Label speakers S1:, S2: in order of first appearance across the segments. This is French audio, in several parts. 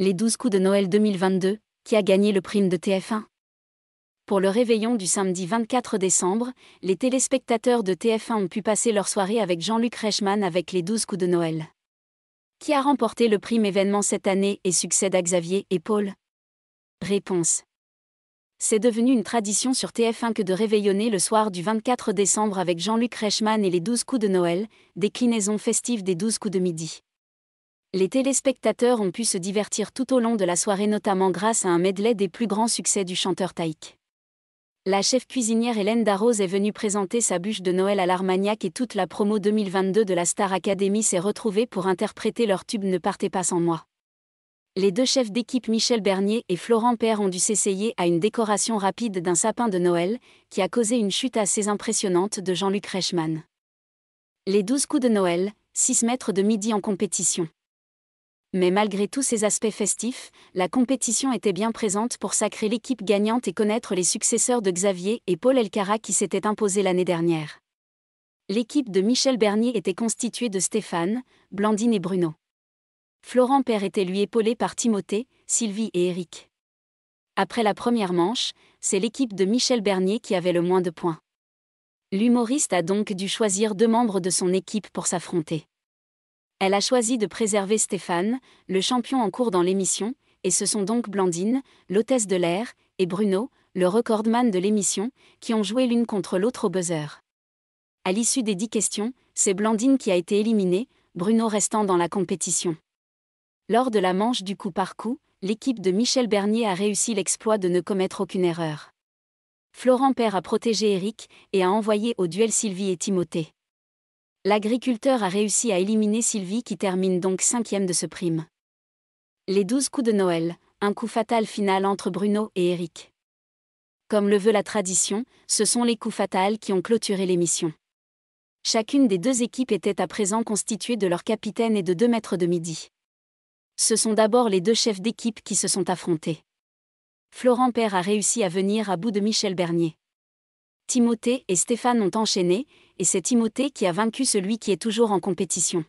S1: Les 12 coups de Noël 2022, qui a gagné le prime de TF1 Pour le réveillon du samedi 24 décembre, les téléspectateurs de TF1 ont pu passer leur soirée avec Jean-Luc Reichmann avec les 12 coups de Noël. Qui a remporté le prime événement cette année et succède à Xavier et Paul Réponse. C'est devenu une tradition sur TF1 que de réveillonner le soir du 24 décembre avec Jean-Luc Reichmann et les 12 coups de Noël, déclinaison festive des 12 coups de midi. Les téléspectateurs ont pu se divertir tout au long de la soirée notamment grâce à un medley des plus grands succès du chanteur Taïk. La chef cuisinière Hélène Darroze est venue présenter sa bûche de Noël à l'Armagnac et toute la promo 2022 de la Star Academy s'est retrouvée pour interpréter leur tube Ne partez pas sans moi. Les deux chefs d'équipe Michel Bernier et Florent Père ont dû s'essayer à une décoration rapide d'un sapin de Noël, qui a causé une chute assez impressionnante de Jean-Luc Reichmann. Les 12 coups de Noël, 6 mètres de midi en compétition. Mais malgré tous ces aspects festifs, la compétition était bien présente pour sacrer l'équipe gagnante et connaître les successeurs de Xavier et Paul Elkara qui s'étaient imposés l'année dernière. L'équipe de Michel Bernier était constituée de Stéphane, Blandine et Bruno. Florent Père était lui épaulé par Timothée, Sylvie et Eric. Après la première manche, c'est l'équipe de Michel Bernier qui avait le moins de points. L'humoriste a donc dû choisir deux membres de son équipe pour s'affronter. Elle a choisi de préserver Stéphane, le champion en cours dans l'émission, et ce sont donc Blandine, l'hôtesse de l'air, et Bruno, le recordman de l'émission, qui ont joué l'une contre l'autre au buzzer. À l'issue des dix questions, c'est Blandine qui a été éliminée, Bruno restant dans la compétition. Lors de la manche du coup par coup, l'équipe de Michel Bernier a réussi l'exploit de ne commettre aucune erreur. Florent Père a protégé Eric et a envoyé au duel Sylvie et Timothée. L'agriculteur a réussi à éliminer Sylvie qui termine donc cinquième de ce prime. Les douze coups de Noël, un coup fatal final entre Bruno et Eric. Comme le veut la tradition, ce sont les coups fatals qui ont clôturé l'émission. Chacune des deux équipes était à présent constituée de leur capitaine et de deux maîtres de midi. Ce sont d'abord les deux chefs d'équipe qui se sont affrontés. Florent Père a réussi à venir à bout de Michel Bernier. Timothée et Stéphane ont enchaîné, et c'est Timothée qui a vaincu celui qui est toujours en compétition.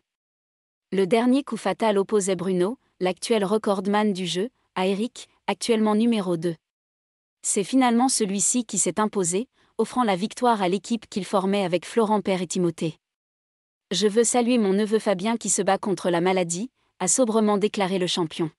S1: Le dernier coup fatal opposait Bruno, l'actuel recordman du jeu, à Eric, actuellement numéro 2. C'est finalement celui-ci qui s'est imposé, offrant la victoire à l'équipe qu'il formait avec Florent Père et Timothée. Je veux saluer mon neveu Fabien qui se bat contre la maladie, a sobrement déclaré le champion.